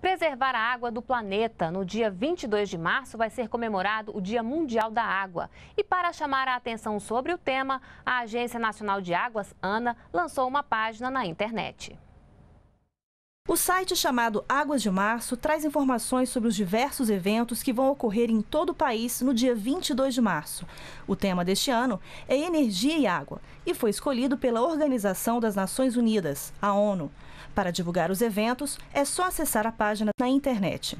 Preservar a água do planeta. No dia 22 de março vai ser comemorado o Dia Mundial da Água. E para chamar a atenção sobre o tema, a Agência Nacional de Águas, ANA, lançou uma página na internet. O site chamado Águas de Março traz informações sobre os diversos eventos que vão ocorrer em todo o país no dia 22 de março. O tema deste ano é Energia e Água e foi escolhido pela Organização das Nações Unidas, a ONU. Para divulgar os eventos, é só acessar a página na internet.